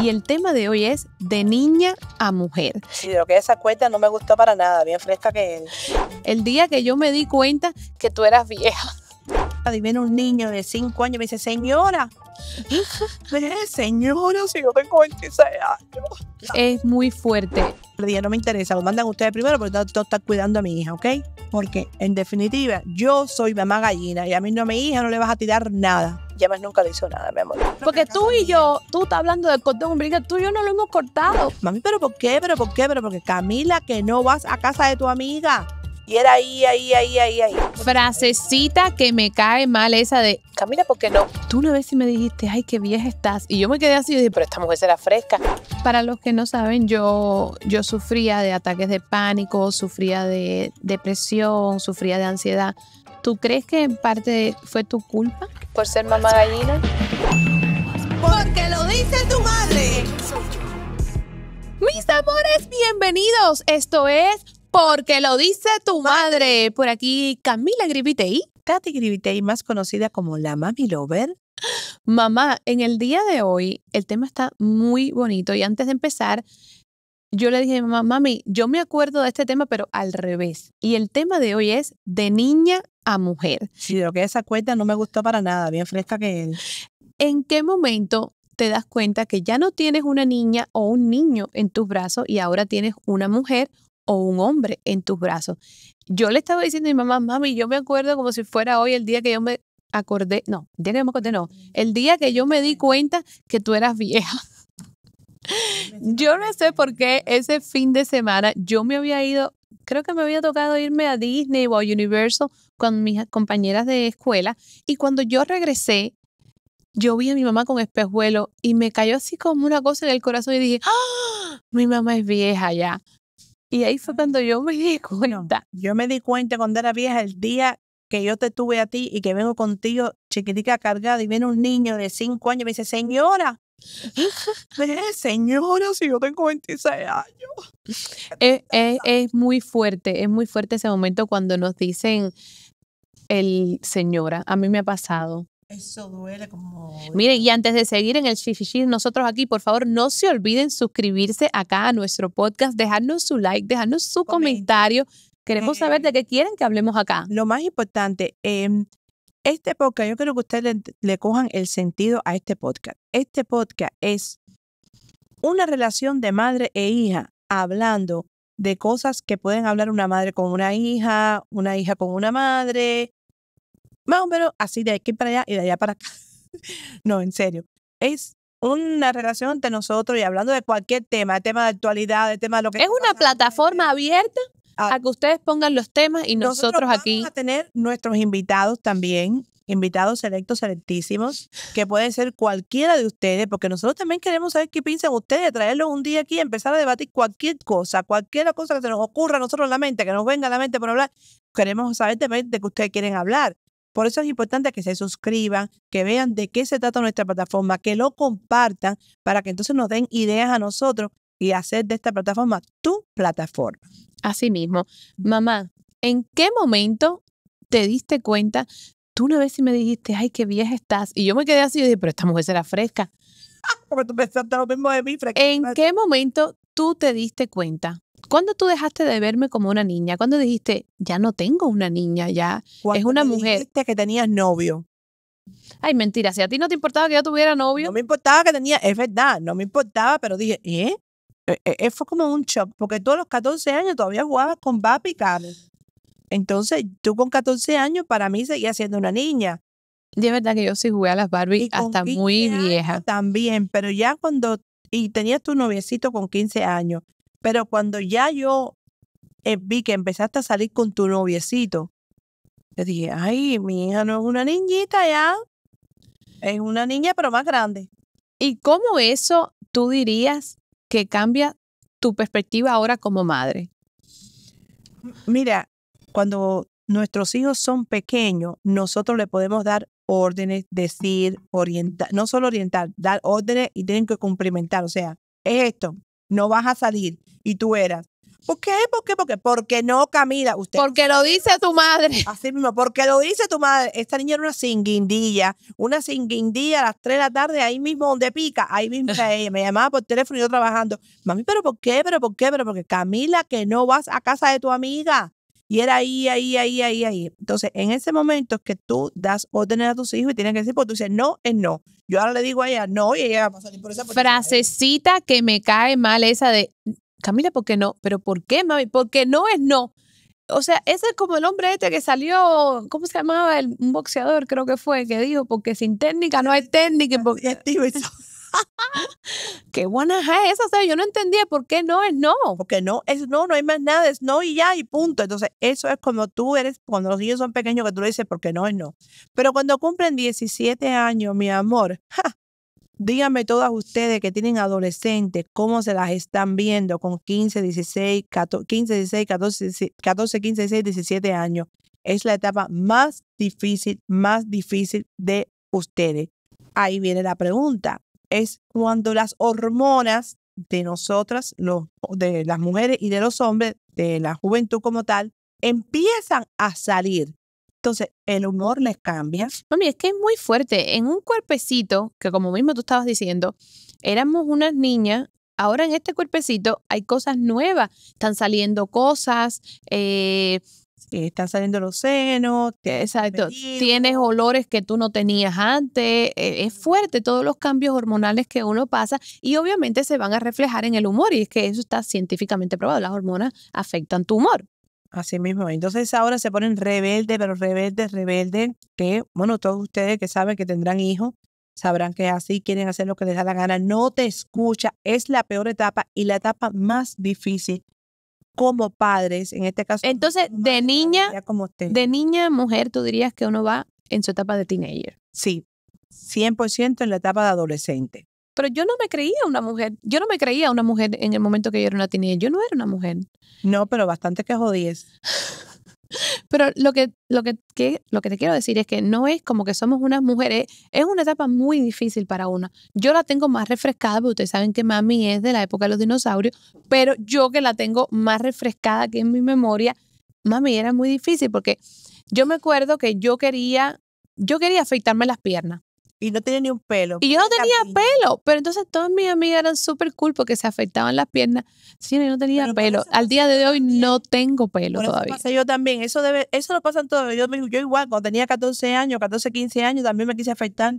Y el tema de hoy es de niña a mujer. Sí, de lo que esa cuenta no me gustó para nada, bien fresca que él. El día que yo me di cuenta que tú eras vieja. Y viene un niño de 5 años y me dice, señora, señora, si yo tengo 26 años. Es muy fuerte. Le dije, no me interesa, lo mandan ustedes primero porque tú estás cuidando a mi hija, ¿ok? Porque, en definitiva, yo soy mamá gallina y a mí no a mi hija no le vas a tirar nada. Ya más nunca le hizo nada, mi amor. Porque tú y yo, tú estás hablando del cordón umbilical, tú y yo no lo hemos cortado. Mami, ¿pero por qué? ¿Pero por qué? ¿Pero porque Camila, que no vas a casa de tu amiga? Y era ahí, ahí, ahí, ahí, ahí. Frasecita que me cae mal esa de Camila, ¿por qué no? Tú una vez sí me dijiste, ay, qué vieja estás. Y yo me quedé así y dije, pero esta mujer será fresca. Para los que no saben, yo, yo sufría de ataques de pánico, sufría de depresión, sufría de ansiedad. ¿Tú crees que en parte fue tu culpa? Por ser mamá gallina. Porque lo dice tu madre. Mis amores, bienvenidos. Esto es porque lo dice tu madre. Por aquí, Camila Gribitei. Tati Gribitei, más conocida como la Mami Lover. Mamá, en el día de hoy el tema está muy bonito y antes de empezar, yo le dije mamá, mami, yo me acuerdo de este tema, pero al revés. Y el tema de hoy es de niña a mujer. Sí, de lo que esa cuenta no me gustó para nada, bien fresca que él. ¿En qué momento te das cuenta que ya no tienes una niña o un niño en tus brazos y ahora tienes una mujer o un hombre en tus brazos. Yo le estaba diciendo a mi mamá, mami, yo me acuerdo como si fuera hoy el día que yo me acordé, no, el día que yo me acordé, no, el día que yo me di cuenta que tú eras vieja. yo no sé por qué ese fin de semana yo me había ido, creo que me había tocado irme a Disney o a Universal con mis compañeras de escuela y cuando yo regresé, yo vi a mi mamá con espejuelo y me cayó así como una cosa en el corazón y dije, ¡Ah! mi mamá es vieja ya. Y ahí fue cuando yo me di cuenta. Yo me di cuenta cuando era vieja el día que yo te tuve a ti y que vengo contigo chiquitica cargada y viene un niño de cinco años y me dice, señora, señora, si yo tengo 26 años. Es, es, muy fuerte, es muy fuerte ese momento cuando nos dicen el señora, a mí me ha pasado. Eso duele como... Miren, y antes de seguir en el Shifishi, nosotros aquí, por favor, no se olviden suscribirse acá a nuestro podcast, dejarnos su like, dejarnos su comentario. Queremos saber eh, de qué quieren que hablemos acá. Lo más importante, em, este podcast, yo quiero que ustedes le cojan el sentido a este podcast. Este podcast es una relación de madre e hija hablando de cosas que pueden hablar una madre con una hija, una hija con una madre, más o menos así, de aquí para allá y de allá para acá. no, en serio. Es una relación entre nosotros y hablando de cualquier tema, tema de actualidad, de tema de lo que... Es una plataforma abierta ah. a, que ustedes pongan los temas y nosotros, aquí... Vamos a tener nuestros invitados también, invitados selectos, selectísimos, que pueden ser cualquiera de ustedes, porque nosotros también queremos saber qué piensan ustedes, traerlos un día aquí y empezar a debatir cualquier cosa, cualquier cosa que se nos ocurra a nosotros en la mente, que nos venga a la mente por hablar. Queremos saber también de qué ustedes quieren hablar. Por eso es importante que se suscriban, que vean de qué se trata nuestra plataforma, que lo compartan para que entonces nos den ideas a nosotros y hacer de esta plataforma tu plataforma. Asimismo, mamá, ¿en qué momento te diste cuenta? Tú una vez sí me dijiste, ay, qué vieja estás. Y yo me quedé así y dije, pero esta mujer será fresca. Porque tú pensaste lo mismo de mí. ¿En qué momento tú te diste cuenta? ¿Cuándo tú dejaste de verme como una niña? ¿Cuándo dijiste, ya no tengo una niña, ya es una mujer? Dijiste que tenías novio. Ay, mentira, si a ti no te importaba que yo tuviera novio. No me importaba que tenía, es verdad, no me importaba, pero dije, ¿eh? eh, fue como un shock, porque todos a los 14 años todavía jugabas con papi y Entonces, tú con 14 años para mí seguía siendo una niña. De verdad que yo sí jugué a las Barbie hasta muy vieja. También, pero ya cuando, y tenías tu noviecito con 15 años, pero cuando ya yo eh, vi que empezaste a salir con tu noviecito, te dije, ay, mi hija no es una niñita ya, es una niña pero más grande. ¿Y cómo eso tú dirías que cambia tu perspectiva ahora como madre? Mira, cuando nuestros hijos son pequeños, nosotros le podemos dar órdenes, decir, orientar, no solo orientar, dar órdenes y tienen que cumplimentar. O sea, es esto, no vas a salir y tú eras. ¿Por qué? ¿Por qué? ¿Por qué? Porque no Camila. usted. Porque lo dice tu madre. Así mismo, porque lo dice tu madre. Esta niña era una singuindilla, una singuindilla a las 3 de la tarde, ahí mismo donde pica, ahí mismo ella. Me llamaba por teléfono y yo trabajando. Mami, ¿pero por qué? ¿Pero por qué? ¿Pero porque Camila, que no vas a casa de tu amiga? Y era ahí, ahí, ahí, ahí, ahí. Entonces, en ese momento es que tú das órdenes a tus hijos y tienen que decir, pues tú dices, no es no. Yo ahora le digo a ella, no, y ella va a salir por esa Frasecita que me cae mal esa de, Camila, ¿por qué no? Pero ¿por qué, mami? Porque no es no. O sea, ese es como el hombre este que salió, ¿cómo se llamaba? un boxeador creo que fue, que dijo, porque sin técnica no hay técnica. Porque... qué buena es esa, o yo no entendía por qué no es no. Porque no es no, no hay más nada, es no y ya y punto. Entonces, eso es como tú eres, cuando los niños son pequeños que tú le dices por qué no es no. Pero cuando cumplen 17 años, mi amor, díganme todas ustedes que tienen adolescentes, cómo se las están viendo con 15, 16, 14, 15, 16, 14 15, 16, 17 años. Es la etapa más difícil, más difícil de ustedes. Ahí viene la pregunta, es cuando las hormonas de nosotras, los, de las mujeres y de los hombres, de la juventud como tal, empiezan a salir. Entonces, el humor les cambia. Mami, es que es muy fuerte. En un cuerpecito, que como mismo tú estabas diciendo, éramos unas niñas, ahora en este cuerpecito hay cosas nuevas, están saliendo cosas, eh, eh, están saliendo los senos. Exacto. Tienes olores que tú no tenías antes. E, es fuerte todos los cambios hormonales que uno pasa y obviamente se van a reflejar en el humor y es que eso está científicamente probado. Las hormonas afectan tu humor. Así mismo. Entonces ahora se ponen rebeldes, pero rebeldes, rebelde, que bueno, todos ustedes que saben que tendrán hijos, sabrán que así quieren hacer lo que les da la gana, no te escucha, es la peor etapa y la etapa más difícil como padres, en este caso. Entonces, de niña, como usted. de niña, mujer, tú dirías que uno va en su etapa de teenager. Sí, 100% en la etapa de adolescente. Pero yo no me creía una mujer. Yo no me creía una mujer en el momento que yo era una teenager. Yo no era una mujer. No, pero bastante que jodíes. Pero lo que, lo, que, lo que te quiero decir es que no es como que somos unas mujeres, es una etapa muy difícil para una. Yo la tengo más refrescada, porque ustedes saben que mami es de la época de los dinosaurios, pero yo que la tengo más refrescada que en mi memoria, mami era muy difícil porque yo me acuerdo que yo quería, yo quería afeitarme las piernas. Y no tenía ni un pelo. Y yo no tenía pelo, pero entonces todas mis amigas eran súper cool porque se afectaban las piernas. Sí, yo no tenía pelo. Al día de hoy no tengo pelo eso todavía. Pasa yo también, eso debe, eso lo pasan todos. Yo, yo igual, cuando tenía 14 años, 14, 15 años, también me quise afectar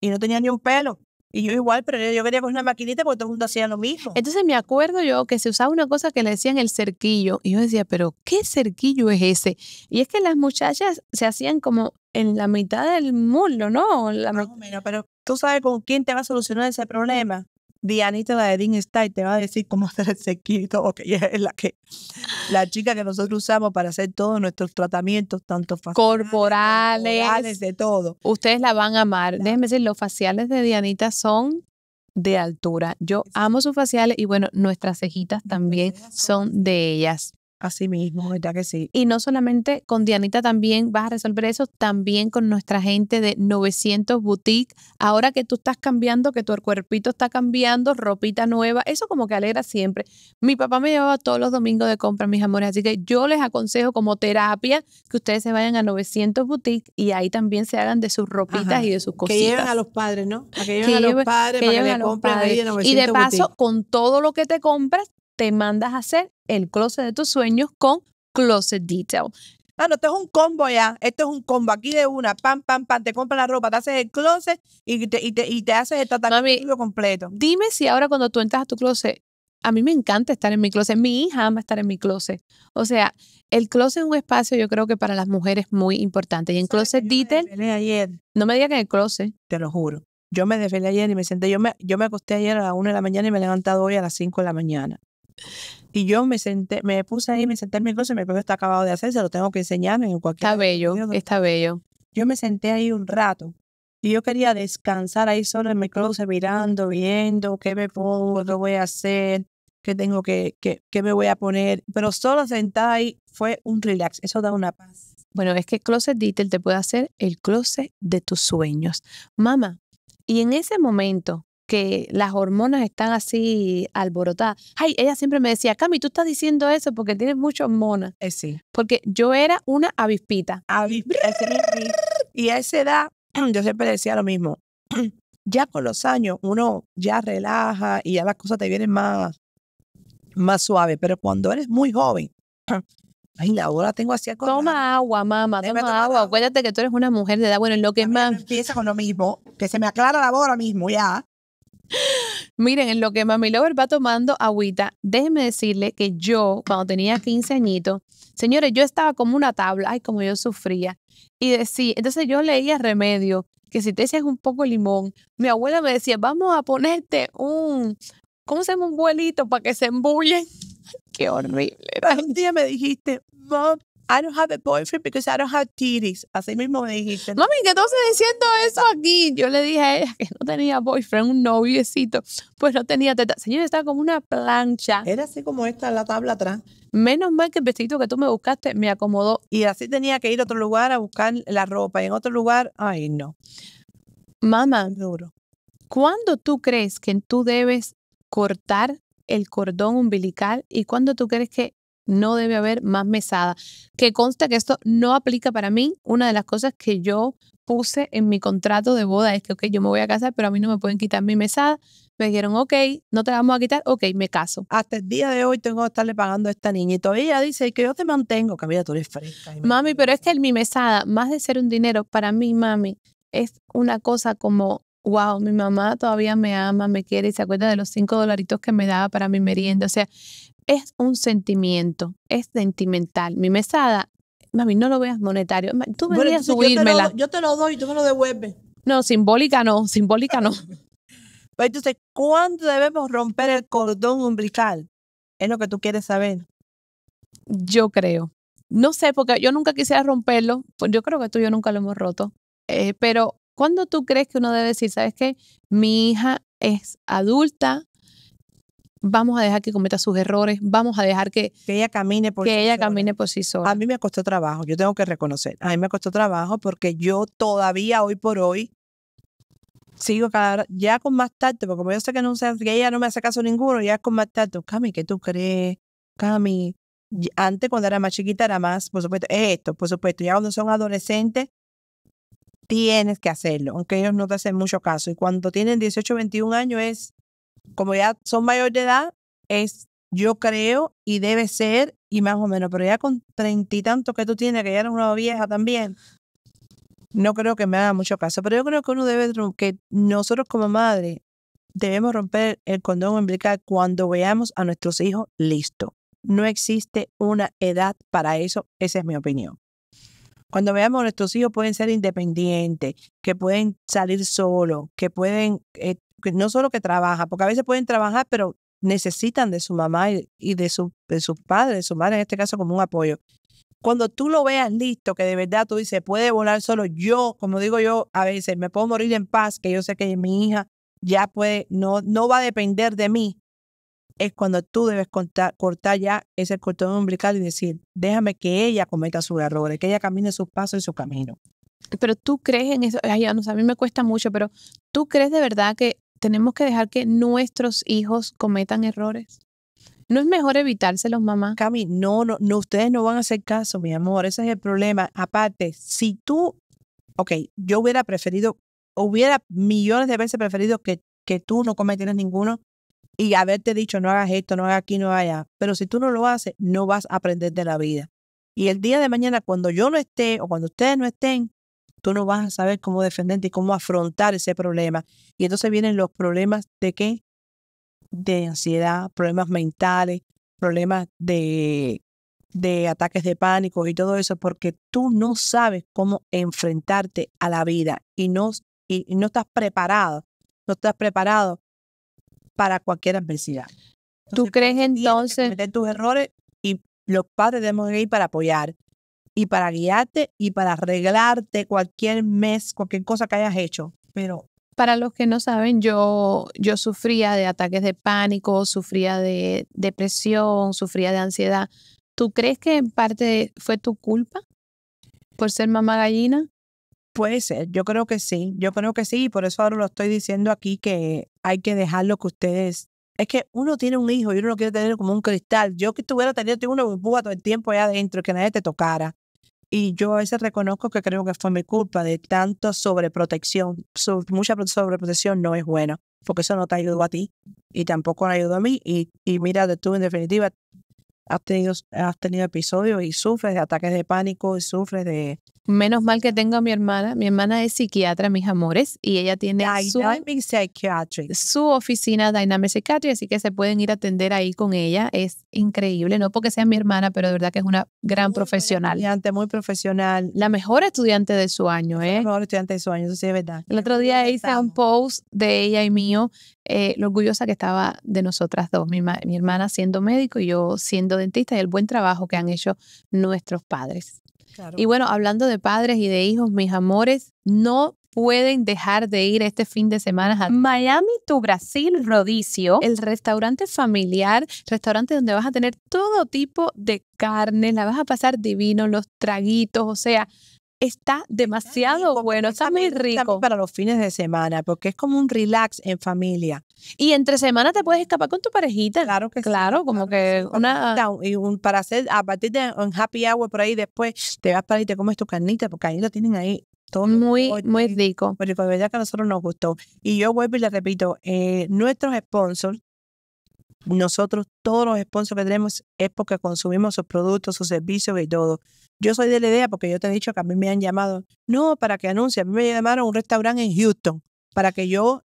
y no tenía ni un pelo. Y yo igual, pero yo, quería con una maquinita porque todo el mundo hacía lo mismo. Entonces me acuerdo yo que se usaba una cosa que le decían el cerquillo. Y yo decía, pero ¿qué cerquillo es ese? Y es que las muchachas se hacían como en la mitad del mundo, ¿no? Más menos, pero tú sabes con quién te va a solucionar ese problema. Dianita la de y te va a decir cómo hacer el sequito, okay? es la que la chica que nosotros usamos para hacer todos nuestros tratamientos, tanto faciales, corporales, faciales de todo. Ustedes la van a amar. Déjenme decir, los faciales de Dianita son de altura. Yo amo sus faciales y bueno, nuestras cejitas también son de ellas. Así mismo, ¿verdad que sí? Y no solamente con Dianita también vas a resolver eso, también con nuestra gente de 900 Boutique. Ahora que tú estás cambiando, que tu cuerpito está cambiando, ropita nueva, eso como que alegra siempre. Mi papá me llevaba todos los domingos de compra, mis amores, así que yo les aconsejo como terapia que ustedes se vayan a 900 Boutique y ahí también se hagan de sus ropitas y de sus cositas. Que lleven a los padres, ¿no? A que lleven a los padres que para que, ahí 900 Y de paso, con todo lo que te compras, te mandas a hacer el closet de tus sueños con Closet Detail. Ah, no, esto es un combo ya. Esto es un combo aquí de una. Pam, pam, pam. Te compras la ropa, te haces el closet y te, y te, y te haces el tratamiento completo. Dime si ahora cuando tú entras a tu closet, a mí me encanta estar en mi closet. Mi hija ama estar en mi closet. O sea, el closet es un espacio, yo creo que para las mujeres muy importante. Y en Closet Detail. ayer. No me digas que en el closet. Te lo juro. Yo me desvelé ayer y me senté. Yo me, yo me acosté ayer a las 1 de la mañana y me he levantado hoy a las 5 de la mañana. Y yo me senté, me puse ahí, me senté en mi closet, me puse está acabado de hacer, se lo tengo que enseñar en cualquier... Está bello, está bello. Yo me senté ahí un rato y yo quería descansar ahí solo en mi closet mirando, viendo qué me puedo, qué voy a hacer, qué tengo que, qué, qué me voy a poner. Pero solo sentada ahí fue un relax, eso da una paz. Bueno, es que Closet Detail te puede hacer el closet de tus sueños. Mamá, y en ese momento que las hormonas están así alborotadas. Ay, ella siempre me decía, Cami, tú estás diciendo eso porque tienes muchas hormonas. Eh, sí. Porque yo era una avispita. Avispita. Y a esa edad, yo siempre decía lo mismo. Ya con los años uno ya relaja y ya las cosas te vienen más, más suaves. Pero cuando eres muy joven, Ay, la hora tengo así al Toma agua, mamá, toma, agua. Acuérdate que tú eres una mujer de edad. Bueno, en lo que es más. Empieza con lo mismo, que se me aclara la voz mismo, ya. Miren, en lo que Mami Lover va tomando agüita, déjenme decirle que yo, cuando tenía 15 añitos, señores, yo estaba como una tabla, ay, como yo sufría. Y decía, entonces yo leía remedio, que si te echas un poco de limón, mi abuela me decía, vamos a ponerte un, ¿cómo se llama un vuelito para que se embullen? Qué horrible. Un día me dijiste, mami, I don't have a boyfriend because I don't have titties. Así mismo me dijiste. Mami, ¿qué estás diciendo eso aquí? Yo le dije a ella que no tenía boyfriend, un noviecito. Pues no tenía teta. Señora, estaba como una plancha. Era así como esta, la tabla atrás. Menos mal que el vestido que tú me buscaste me acomodó. Y así tenía que ir a otro lugar a buscar la ropa. Y en otro lugar, ay, no. Mamá, duro. ¿Cuándo tú crees que tú debes cortar el cordón umbilical y cuándo tú crees que no debe haber más mesada. Que consta que esto no aplica para mí. Una de las cosas que yo puse en mi contrato de boda es que, ok, yo me voy a casar, pero a mí no me pueden quitar mi mesada. Me dijeron, ok, no te la vamos a quitar, ok, me caso. Hasta el día de hoy tengo que estarle pagando a esta niña y todavía dice que yo te mantengo, mira, tú eres fresca. Mami, pero es que mi mesada, más de ser un dinero, para mí, mami, es una cosa como, wow, mi mamá todavía me ama, me quiere y se acuerda de los cinco dolaritos que me daba para mi merienda. O sea, es un sentimiento, es sentimental. Mi mesada, mami, no lo veas monetario. Tú me bueno, subírmela. Yo, te, lo, doy y tú me lo devuelves. No, simbólica no, simbólica no. Pero pues entonces, ¿cuándo debemos romper el cordón umbilical? Es lo que tú quieres saber. Yo creo. No sé, porque yo nunca quisiera romperlo. Pues yo creo que tú y yo nunca lo hemos roto. Eh, pero, ¿cuándo tú crees que uno debe decir, sabes que Mi hija es adulta, vamos a dejar que cometa sus errores, vamos a dejar que, ella camine por sí ella sola. camine por sí sola. A mí me costó trabajo, yo tengo que reconocer, a mí me costó trabajo porque yo todavía hoy por hoy sigo cada ya con más tarde, porque como yo sé que no que ella no me hace caso ninguno, ya con más tarde, Cami, ¿qué tú crees? Cami, antes cuando era más chiquita era más, por supuesto, esto, por supuesto, ya cuando son adolescentes, tienes que hacerlo, aunque ellos no te hacen mucho caso. Y cuando tienen 18, 21 años es, como ya son mayores de edad, es yo creo y debe ser y más o menos, pero ya con treinta y tantos que tú tienes, que ya eres una vieja también, no creo que me haga mucho caso, pero yo creo que uno debe, que nosotros como madre debemos romper el condón implicar cuando veamos a nuestros hijos listo. No existe una edad para eso, esa es mi opinión. Cuando veamos a nuestros hijos pueden ser independientes, que pueden salir solos, que pueden eh, no solo que trabaja, porque a veces pueden trabajar, pero necesitan de su mamá y, de, su, de sus padres, de su madre en este caso, como un apoyo. Cuando tú lo veas listo, que de verdad tú dices, puede volar solo, yo, como digo yo, a veces me puedo morir en paz, que yo sé que mi hija ya puede, no, no va a depender de mí, es cuando tú debes cortar, ya ese cortón umbilical y decir, déjame que ella cometa sus errores, que ella camine sus pasos y su camino. Pero tú crees en eso, a mí me cuesta mucho, pero tú crees de verdad que tenemos que dejar que nuestros hijos cometan errores. ¿No es mejor evitárselos, mamá? Cami, no, no, ustedes no van a hacer caso, mi amor, ese es el problema. Aparte, si tú, ok, yo hubiera preferido, hubiera millones de veces preferido que, que tú no cometieras ninguno y haberte dicho, no hagas esto, no hagas aquí, no hagas allá. Pero si tú no lo haces, no vas a aprender de la vida. Y el día de mañana, cuando yo no esté o cuando ustedes no estén, tú no vas a saber cómo defenderte y cómo afrontar ese problema. Y entonces vienen los problemas de qué? De ansiedad, problemas mentales, problemas de, de ataques de pánico y todo eso, porque tú no sabes cómo enfrentarte a la vida y no, y, no estás preparado, no estás preparado para cualquier adversidad. ¿Tú crees entonces? tus errores y los padres debemos ir para apoyar, y para guiarte y para arreglarte cualquier mes, cualquier cosa que hayas hecho. Pero para los que no saben, yo, yo sufría de ataques de pánico, sufría de depresión, sufría de ansiedad. ¿Tú crees que en parte fue tu culpa por ser mamá gallina? Puede ser, yo creo que sí, yo creo que sí, y por eso ahora lo estoy diciendo aquí que hay que dejarlo que ustedes. Es que uno tiene un hijo y uno lo quiere tener como un cristal. Yo que estuviera teniendo uno burbuja todo el tiempo allá adentro, que nadie te tocara. Y yo a veces reconozco que creo que fue mi culpa de tanto sobreprotección. mucha sobreprotección no es bueno, porque eso no te ayudó a ti y tampoco me ayudó a mí. Y, y mira, tú en definitiva has tenido, has tenido episodios y sufres de ataques de pánico y sufres de... Menos mal que tengo a mi hermana. Mi hermana es psiquiatra, mis amores, y ella tiene su, su, oficina Dynamic Psychiatry, así que se pueden ir a atender ahí con ella. Es increíble, no porque sea mi hermana, pero de verdad que es una gran profesional profesional. Estudiante, muy profesional. La mejor estudiante de su año, ¿eh? La mejor estudiante de su año, eso sí es verdad. El otro día hice un post de ella y mío, eh, lo orgullosa que estaba de nosotras dos, mi hermana siendo médico y yo siendo dentista y el buen trabajo que han hecho nuestros padres. Y bueno, hablando de padres y de hijos, mis amores, no pueden dejar de ir este fin de semana a Miami Tu Brasil Rodicio, el restaurante familiar, restaurante donde vas a tener todo tipo de carne, la vas a pasar divino, los traguitos, o sea, está demasiado bueno, está muy rico. Para los fines de semana, porque es como un relax en familia. Y entre semana te puedes escapar con tu parejita. Claro que Claro, sí, como claro que, que una... Y para hacer, a partir de un happy hour por ahí, después te vas para ahí y te comes tu carnita, porque ahí lo tienen ahí todo muy, muy rico. Pero de verdad que a nosotros nos gustó. Y yo vuelvo y les repito, eh, nuestros sponsors nosotros, todos los sponsors que tenemos es porque consumimos sus productos, sus servicios y todo. Yo soy de la idea porque yo te he dicho que a mí me han llamado, no, para que anuncie, a mí me llamaron a un restaurante en Houston, para que yo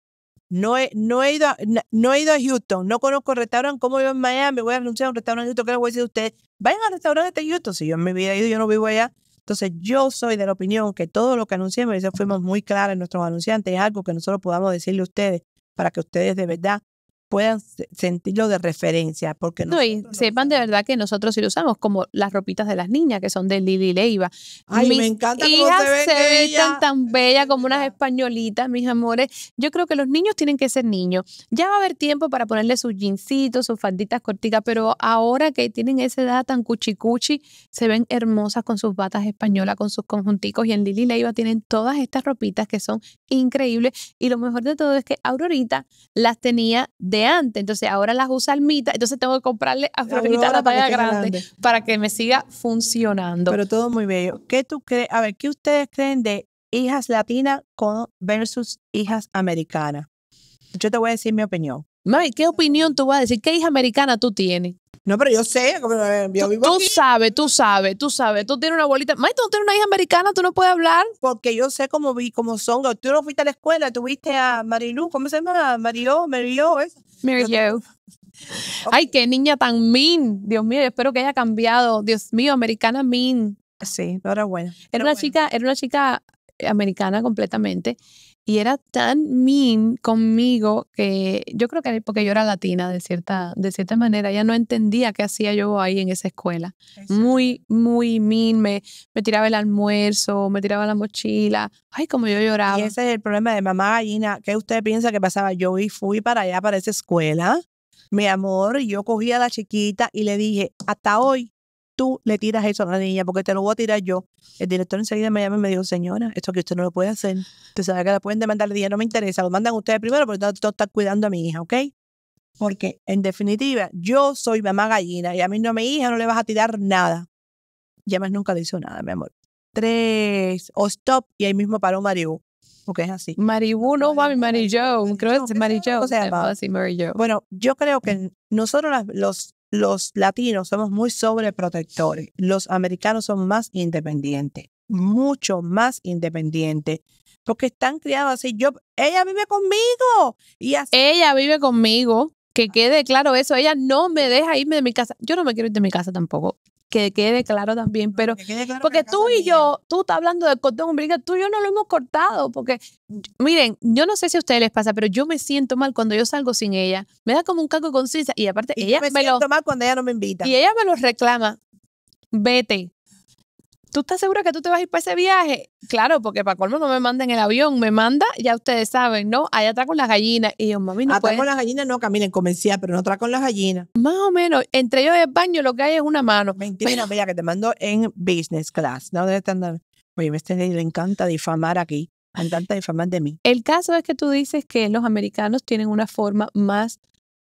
no he, no he, ido, a, no he ido a Houston, no conozco el restaurante, como yo en Miami, voy a anunciar un restaurante en Houston, ¿qué les voy a decir a ustedes? Vayan al restaurante de Houston, si yo en mi vida he ido, yo no vivo allá. Entonces, yo soy de la opinión que todo lo que anunciamos, y eso fuimos muy claros en nuestros anunciantes, es algo que nosotros podamos decirle a ustedes para que ustedes de verdad puedan sentirlo de referencia. Porque no, sepan de verdad que nosotros sí lo usamos, como las ropitas de las niñas, que son de Lili Leiva. Ay, me encanta cómo se, ven se tan bella como unas españolitas, mis amores. Yo creo que los niños tienen que ser niños. Ya va a haber tiempo para ponerle sus jeansitos sus falditas cortitas, pero ahora que tienen esa edad tan cuchicuchi, se ven hermosas con sus batas españolas, con sus conjunticos, y en Lili Leiva tienen todas estas ropitas que son increíbles. Y lo mejor de todo es que Aurorita las tenía de antes. Entonces ahora las usa Almita, entonces tengo que comprarle a Florita la talla grande, para que me siga funcionando. Pero todo muy bello. ¿Qué tú crees? A ver, ¿qué ustedes creen de hijas latinas versus hijas americanas? Yo te voy a decir mi opinión. Mami, ¿qué opinión tú vas a decir? ¿Qué hija americana tú tienes? No, pero yo sé, yo tú, tú sabes, tú sabes, tú sabes. Tú tienes una abuelita. Mami, tú no tienes una hija americana, tú no puedes hablar. Porque yo sé cómo vi, cómo son. Tú no fuiste a la escuela, tuviste a Marilu, ¿cómo se llama? Mario, Mario, ¿eh? Mario. Ay, qué niña tan mean. Dios mío, espero que haya cambiado. Dios mío, americana mean. Sí, no era buena. Era, una chica, era una chica americana completamente y era tan mean conmigo que yo creo que porque yo era latina de cierta, de cierta manera, ella no entendía qué hacía yo ahí en esa escuela. Muy, muy mean, me, me tiraba el almuerzo, me tiraba la mochila, ay, como yo lloraba. Y ese es el problema de mamá gallina, ¿qué usted piensa que pasaba? Yo fui para allá, para esa escuela, mi amor, yo cogí a la chiquita y le dije, hasta hoy tú le tiras eso a la niña, porque te lo voy a tirar yo. El director enseguida me llama y me dijo, señora, esto que usted no lo puede hacer. Usted sabe que la pueden demandar, día no me interesa, lo mandan ustedes primero, porque usted está cuidando a mi hija, ¿ok? Porque en definitiva, yo soy mamá gallina y a mí no a mi hija no le vas a tirar nada. Ya más nunca le hizo nada, mi amor. Tres, o stop, y ahí mismo paró Maribú. porque es así. Maribú no, mami, Mary Jo, creo que es Mary O sea, así, Bueno, yo creo que nosotros los los latinos somos muy sobreprotectores, los americanos son más independientes, mucho más independientes, porque están criados así. Yo, ella vive conmigo. Y Ella vive conmigo. Que ah. quede claro eso. Ella no me deja irme de mi casa. Yo no me quiero ir de mi casa tampoco que quede claro también, pero porque tú y yo, tú estás hablando del cordón umbilical, tú y yo no lo hemos cortado, porque miren, yo no sé si a ustedes les pasa, pero yo me siento mal cuando yo salgo sin ella, me da como un caco con conciencia y aparte ella me, siento mal cuando ella no me invita. Y ella me lo reclama. Vete, ¿Tú estás segura que tú te vas a ir para ese viaje? Claro, porque para colmo no me manden en el avión, me manda, ya ustedes saben, ¿no? Allá atrás con las gallinas. Y yo, mami, no Atrás ah, con las gallinas no, caminen, comencía, pero no atrás con las gallinas. Más o menos, entre ellos el baño lo que hay es una mano. Mentira, mira, que te mando en business class, ¿no? Debe Oye, este le encanta difamar aquí, encanta difamar de mí. El caso es que tú dices que los americanos tienen una forma más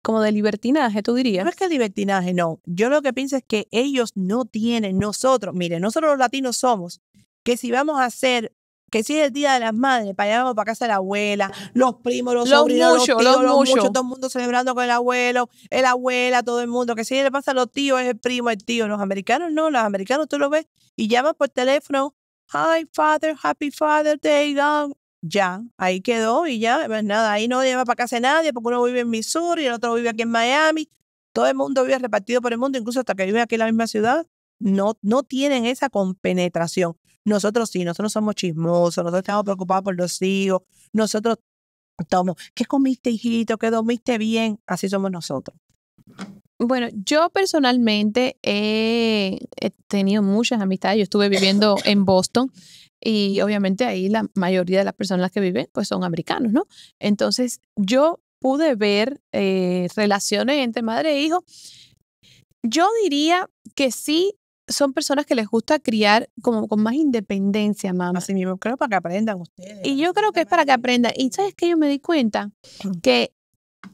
como de libertinaje, tú dirías. No es que libertinaje, no. Yo lo que pienso es que ellos no tienen, nosotros, miren, nosotros los latinos somos, que si vamos a hacer, que si es el Día de las Madres, para allá vamos para casa de la abuela, los primos, los, sobrinos, los tíos, los, mucho. todo el mundo celebrando con el abuelo, el abuela, todo el mundo, que si le pasa a los tíos, es el primo, el tío. Los americanos no, los americanos tú lo ves y llamas por teléfono, Hi, Father, Happy Father Day, ya, ahí quedó y ya, pues nada, ahí no lleva para casa nadie porque uno vive en Missouri, y el otro vive aquí en Miami, todo el mundo vive repartido por el mundo, incluso hasta que vive aquí en la misma ciudad, no, no tienen esa compenetración. Nosotros sí, nosotros somos chismosos, nosotros estamos preocupados por los hijos, nosotros estamos, ¿qué comiste, hijito? ¿Qué dormiste bien? Así somos nosotros. Bueno, yo personalmente he tenido muchas amistades. Yo estuve viviendo en Boston y obviamente ahí la mayoría de las personas que viven pues son americanos, ¿no? Entonces yo pude ver eh, relaciones entre madre e hijo. Yo diría que sí son personas que les gusta criar como con más independencia, mamá. Así mismo, creo para que aprendan ustedes. Y yo creo que es para que aprendan. Y sabes que yo me di cuenta mm. que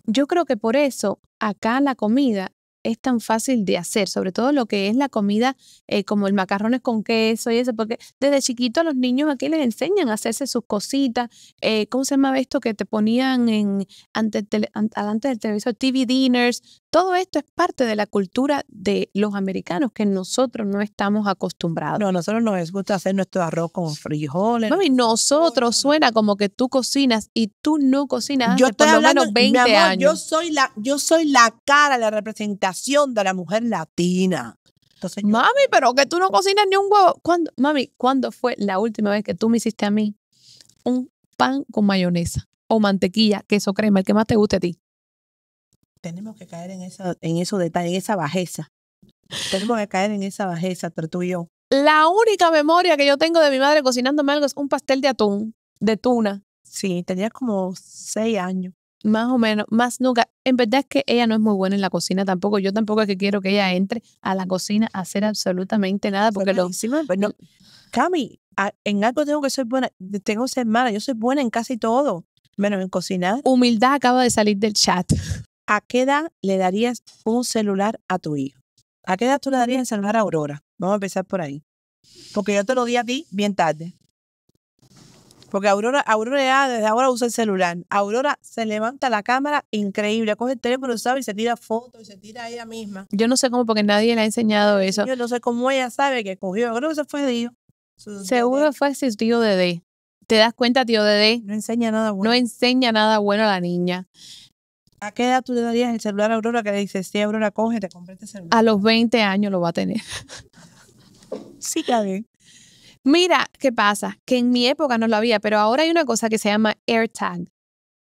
yo creo que por eso acá la comida es tan fácil de hacer, sobre todo lo que es la comida eh, como el macarrones con queso y eso, porque desde chiquito a los niños aquí les enseñan a hacerse sus cositas, eh, ¿cómo se llama esto que te ponían en, ante, tele, del televisor, TV dinners? Todo esto es parte de la cultura de los americanos que nosotros no estamos acostumbrados. No, nosotros nos gusta hacer nuestro arroz con frijoles. No, y nosotros suena como que tú cocinas y tú no cocinas. Yo estoy por menos 20 años. Yo soy la, yo soy la cara, la representación de la mujer latina. mami, pero que tú no cocinas ni un huevo. mami, ¿cuándo fue la última vez que tú me hiciste a mí un pan con mayonesa o mantequilla, queso crema, el que más te guste a ti? Tenemos que caer en, esa, en esos detalles, en esa bajeza. Tenemos que caer en esa bajeza pero tú y yo. La única memoria que yo tengo de mi madre cocinándome algo es un pastel de atún, de tuna. Sí, tenía como seis años. Más o menos, más nunca. En verdad es que ella no es muy buena en la cocina tampoco. Yo tampoco es que quiero que ella entre a la cocina a hacer absolutamente nada porque lo... Pues Cami, en algo tengo que ser buena, tengo que ser mala, yo soy buena en casi todo, menos en cocinar. Humildad acaba de salir del chat. ¿A qué edad le darías un celular a tu hijo? ¿A qué edad tú le darías el celular a Aurora? Vamos a empezar por ahí. Porque yo te lo di a ti bien tarde. Porque Aurora, Aurora ya desde ahora usa el celular. Aurora se levanta la cámara increíble, coge el teléfono, ¿sabes? y se tira fotos y se tira a ella misma. Yo no sé cómo, porque nadie le ha enseñado eso. Yo no sé cómo ella sabe que cogió. Creo que se fue Dios. Seguro fue su tío Dede. ¿Te das cuenta, tío Dede? No enseña nada bueno. No enseña nada bueno a la niña. ¿A qué edad tú le darías el celular a Aurora que le dices, sí, Aurora, coge, te compré este celular? A los 20 años lo va a tener. sí, está Mira, ¿qué pasa? Que en mi época no lo había, pero ahora hay una cosa que se llama AirTag.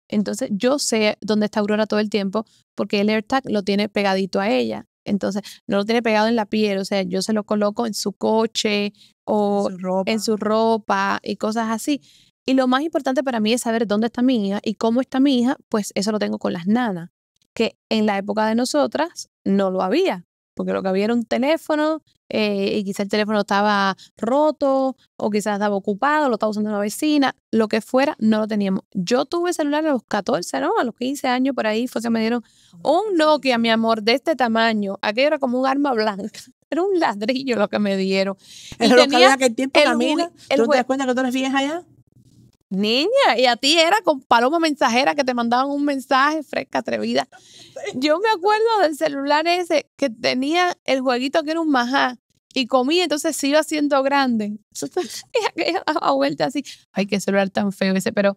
Entonces yo sé dónde está Aurora todo el tiempo porque el AirTag lo tiene pegadito a ella. Entonces no lo tiene pegado en la piel, o sea, yo se lo coloco en su coche o en su, ropa, y cosas así. Y lo más importante para mí es saber dónde está mi hija y cómo está mi hija, pues eso lo tengo con las nanas, que en la época de nosotras no lo había porque lo que había era un teléfono eh, y quizá el teléfono estaba roto o quizás estaba ocupado, lo estaba usando la vecina, lo que fuera, no lo teníamos. Yo tuve celular a los 14, ¿no? A los 15 años por ahí fue que me dieron oh, un Nokia, mi amor, de este tamaño. Aquello era como un arma blanca. Era un ladrillo lo que me dieron. Y lo que había tiempo, el, Camila. ¿Tú te das cuenta que tú eres vieja allá? Niña, y a ti era con paloma mensajera que te mandaban un mensaje fresca, atrevida. Yo me acuerdo del celular ese que tenía el jueguito que era un majá y comía, entonces se iba haciendo grande. Ella daba vuelta así. Ay, qué celular tan feo ese. Pero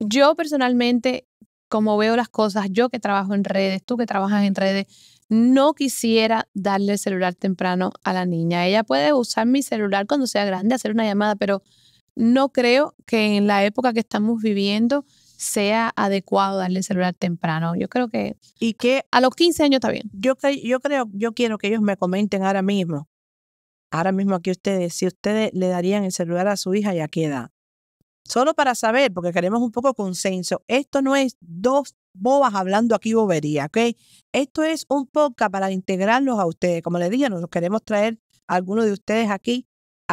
yo personalmente, como veo las cosas, yo que trabajo en redes, tú que trabajas en redes, no quisiera darle el celular temprano a la niña. Ella puede usar mi celular cuando sea grande, hacer una llamada, pero no creo que en la época que estamos viviendo sea adecuado darle el celular temprano. Yo creo que y que a los 15 años está bien. Yo yo creo yo quiero que ellos me comenten ahora mismo. Ahora mismo aquí ustedes si ustedes le darían el celular a su hija y a qué edad. Solo para saber, porque queremos un poco de consenso. Esto no es dos bobas hablando aquí bobería, ¿ok? Esto es un podcast para integrarlos a ustedes. Como les dije, nos queremos traer a algunos de ustedes aquí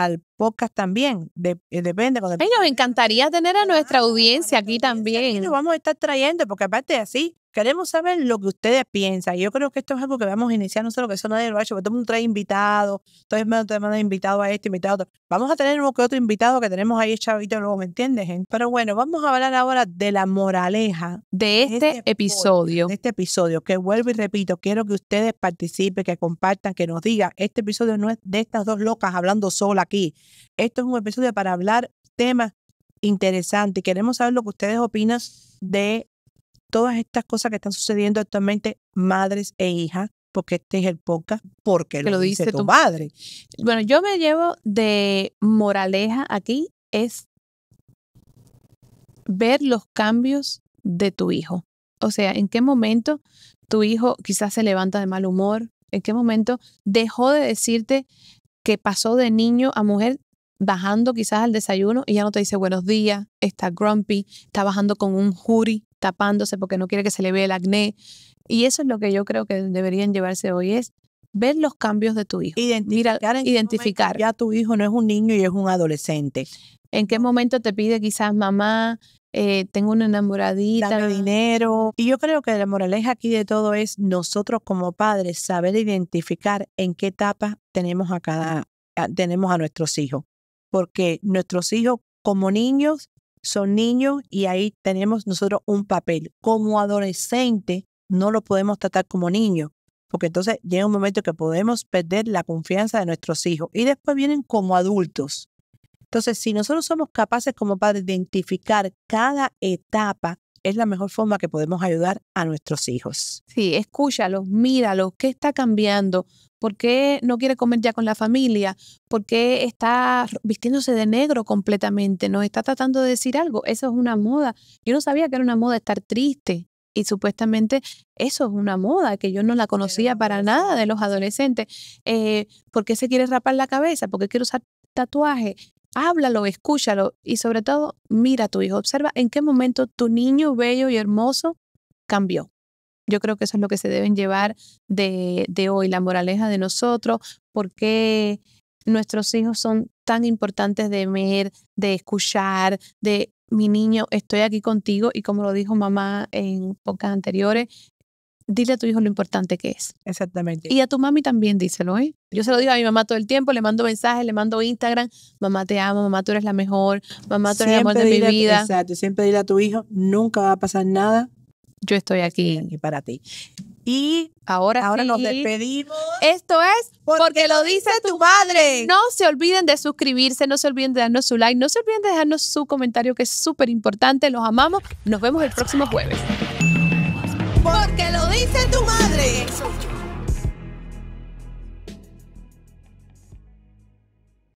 al podcast también. Eh, depende. de nos encantaría tener a nuestra audiencia aquí también. y vamos a estar trayendo, porque aparte así, Queremos saber lo que ustedes piensan. Yo creo que esto es algo que vamos a iniciar, no sé lo que son. nadie lo ha hecho, porque todo el mundo trae invitados, todo el mundo te invitado a este, invitado a otro. Vamos a tener uno que otro invitado que tenemos ahí chavito luego, ¿me entiendes, gente? Pero bueno, vamos a hablar ahora de la moraleja de este, este, episodio. este episodio, que vuelvo y repito, quiero que ustedes participen, que compartan, que nos digan, este episodio no es de estas dos locas hablando sola aquí. Esto es un episodio para hablar temas interesantes. Queremos saber lo que ustedes opinan de todas estas cosas que están sucediendo actualmente, madres e hijas, porque este es el podcast, porque lo, dice, tu, madre. Bueno, yo me llevo de moraleja aquí, es ver los cambios de tu hijo. O sea, en qué momento tu hijo quizás se levanta de mal humor, en qué momento dejó de decirte que pasó de niño a mujer bajando quizás al desayuno y ya no te dice buenos días, está grumpy, está bajando con un jury tapándose porque no quiere que se le vea el acné. Y eso es lo que yo creo que deberían llevarse hoy, es ver los cambios de tu hijo. Identificar. identificar. Ya tu hijo no es un niño y es un adolescente. ¿En qué momento te pide quizás mamá? Eh, tengo una enamoradita. Dame dinero. Y yo creo que la moraleja aquí de todo es nosotros como padres saber identificar en qué etapa tenemos a cada, tenemos a nuestros hijos. Porque nuestros hijos como niños son niños y ahí tenemos nosotros un papel. Como adolescente no lo podemos tratar como niño, porque entonces llega un momento que podemos perder la confianza de nuestros hijos y después vienen como adultos. Entonces, si nosotros somos capaces como padres de identificar cada etapa es la mejor forma que podemos ayudar a nuestros hijos. Sí, escúchalos, míralos, qué está cambiando, por qué no quiere comer ya con la familia, por qué está vistiéndose de negro completamente, nos está tratando de decir algo, eso es una moda. Yo no sabía que era una moda estar triste. Y supuestamente eso es una moda que yo no la conocía para nada de los adolescentes. Eh, ¿Por qué se quiere rapar la cabeza? ¿Por qué quiere usar tatuaje? háblalo, escúchalo y sobre todo mira a tu hijo, observa en qué momento tu niño bello y hermoso cambió. Yo creo que eso es lo que se deben llevar de, hoy, la moraleja de nosotros, porque nuestros hijos son tan importantes de ver, de escuchar, de mi niño, estoy aquí contigo y como lo dijo mamá en pocas anteriores, dile a tu hijo lo importante que es. Exactamente. Y a tu mami también díselo, ¿eh? Yo se lo digo a mi mamá todo el tiempo, le mando mensajes, le mando Instagram, mamá te amo, mamá tú eres la mejor, mamá tú eres el amor de mi vida. exacto, siempre dile a tu hijo, nunca va a pasar nada. Yo estoy aquí. Y para ti. Y ahora, ahora nos despedimos. Esto es porque, porque lo dice tu madre. No se olviden de suscribirse, no se olviden de darnos su like, no se olviden de dejarnos su comentario que es súper importante. Los amamos. Nos vemos el próximo jueves. Que lo dice tu madre.